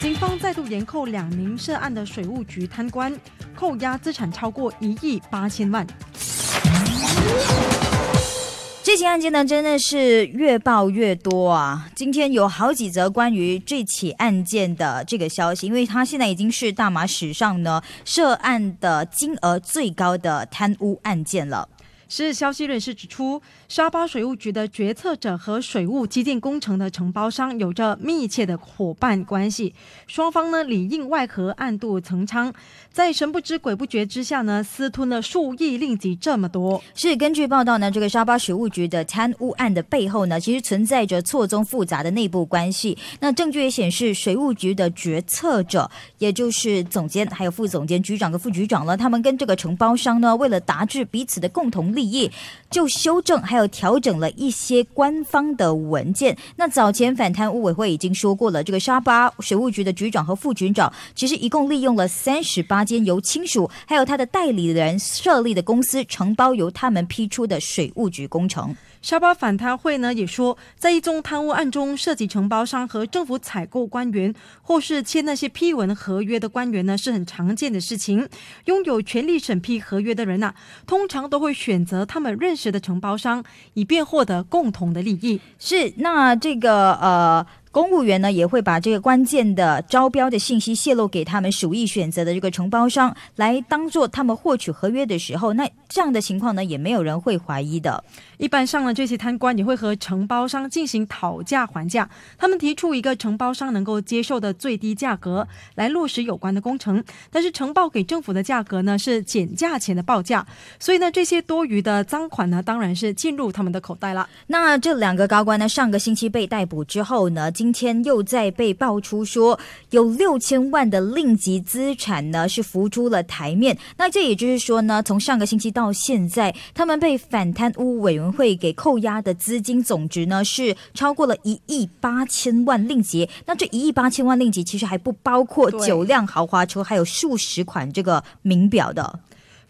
警方再度严扣两名涉案的水务局贪官，扣押资产超过一亿八千万。这起案件呢，真的是越爆越多啊！今天有好几则关于这起案件的这个消息，因为它现在已经是大马史上呢涉案的金额最高的贪污案件了。十日，消息人士指出，沙巴水务局的决策者和水务基建工程的承包商有着密切的伙伴关系，双方呢里应外合、暗度陈仓，在神不知鬼不觉之下呢私吞了数亿令吉。这么多。是根据报道呢，这个沙巴水务局的贪污案的背后呢，其实存在着错综复杂的内部关系。那证据也显示，水务局的决策者，也就是总监、还有副总监、局长和副局长呢，他们跟这个承包商呢，为了达至彼此的共同利。益。利益就修正，还有调整了一些官方的文件。那早前反贪污委会已经说过了，这个沙巴水务局的局长和副局长，其实一共利用了三十八间由亲属还有他的代理人设立的公司，承包由他们批出的水务局工程。沙巴反贪会呢也说，在一宗贪污案中，涉及承包商和政府采购官员，或是签那些批文合约的官员呢，是很常见的事情。拥有权力审批合约的人呢，通常都会选择他们认识的承包商，以便获得共同的利益。是，那这个呃，公务员呢也会把这个关键的招标的信息泄露给他们属意选择的这个承包商，来当做他们获取合约的时候那。这样的情况呢，也没有人会怀疑的。一般上了这些贪官，也会和承包商进行讨价还价，他们提出一个承包商能够接受的最低价格来落实有关的工程，但是承包给政府的价格呢是减价前的报价，所以呢，这些多余的赃款呢，当然是进入他们的口袋了。那这两个高官呢，上个星期被逮捕之后呢，今天又再被爆出说有六千万的令级资产呢是浮出了台面。那这也就是说呢，从上个星期到到现在，他们被反贪污委员会给扣押的资金总值呢，是超过了一亿八千万令吉。那这一亿八千万令吉，其实还不包括九辆豪华车，还有数十款这个名表的。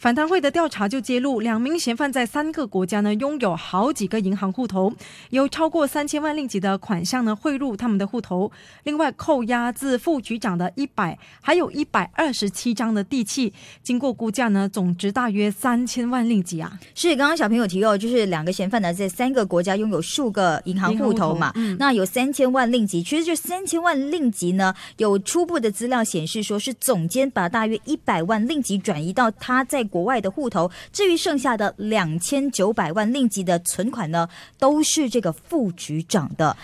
反贪会的调查就揭露，两名嫌犯在三个国家呢拥有好几个银行户头，有超过三千万令吉的款项呢汇入他们的户头。另外扣押自副局长的一百，还有一百二十七张的地契，经过估价呢，总值大约三千万令吉啊。是刚刚小朋友提过，就是两个嫌犯呢在三个国家拥有数个银行户头嘛？嗯、那有三千万令吉，其实就三千万令吉呢，有初步的资料显示说是总监把大约一百万令吉转移到他在。国外的户头，至于剩下的两千九百万令吉的存款呢，都是这个副局长的。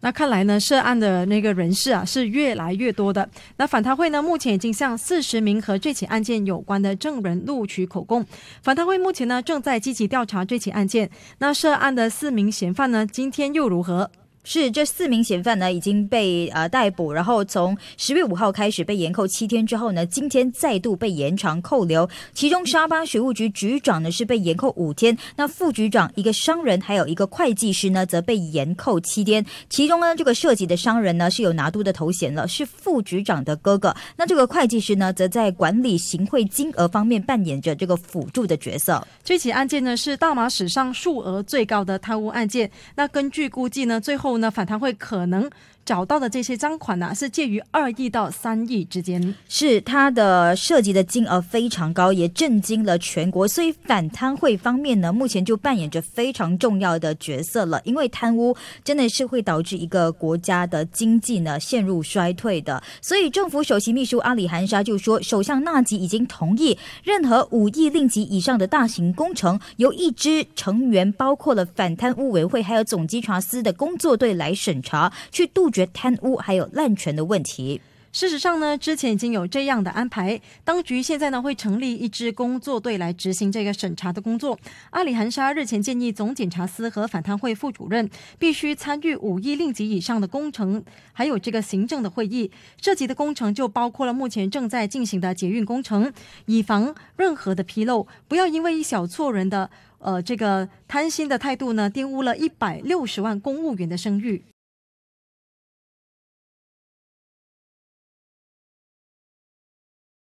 那看来呢，涉案的那个人事啊是越来越多的。那反贪会呢，目前已经向四十名和这起案件有关的证人录取口供。反贪会目前呢，正在积极调查这起案件。那涉案的四名嫌犯呢，今天又如何？是这四名嫌犯呢已经被呃逮捕，然后从十月五号开始被延扣七天之后呢，今天再度被延长扣留。其中沙巴水务局局长呢是被延扣五天，那副局长一个商人，还有一个会计师呢则被延扣七天。其中呢这个涉及的商人呢是有拿督的头衔了，是副局长的哥哥。那这个会计师呢则在管理行贿金额方面扮演着这个辅助的角色。这起案件呢是大马史上数额最高的贪污案件。那根据估计呢最后。后呢？反贪会可能找到的这些赃款呢，是介于二亿到三亿之间。是它的涉及的金额非常高，也震惊了全国。所以反贪会方面呢，目前就扮演着非常重要的角色了。因为贪污真的是会导致一个国家的经济呢陷入衰退的。所以政府首席秘书阿里汗沙就说，首相纳吉已经同意，任何五亿令吉以上的大型工程由一支成员包括了反贪污委员会还有总稽查司的工作。队来审查，去杜绝贪污还有滥权的问题。事实上呢，之前已经有这样的安排，当局现在呢会成立一支工作队来执行这个审查的工作。阿里含沙日前建议总检察司和反贪会副主任必须参与五亿令吉以上的工程还有这个行政的会议，涉及的工程就包括了目前正在进行的捷运工程，以防任何的纰漏，不要因为一小撮人的。呃，这个贪心的态度呢，玷污了一百六十万公务员的声誉。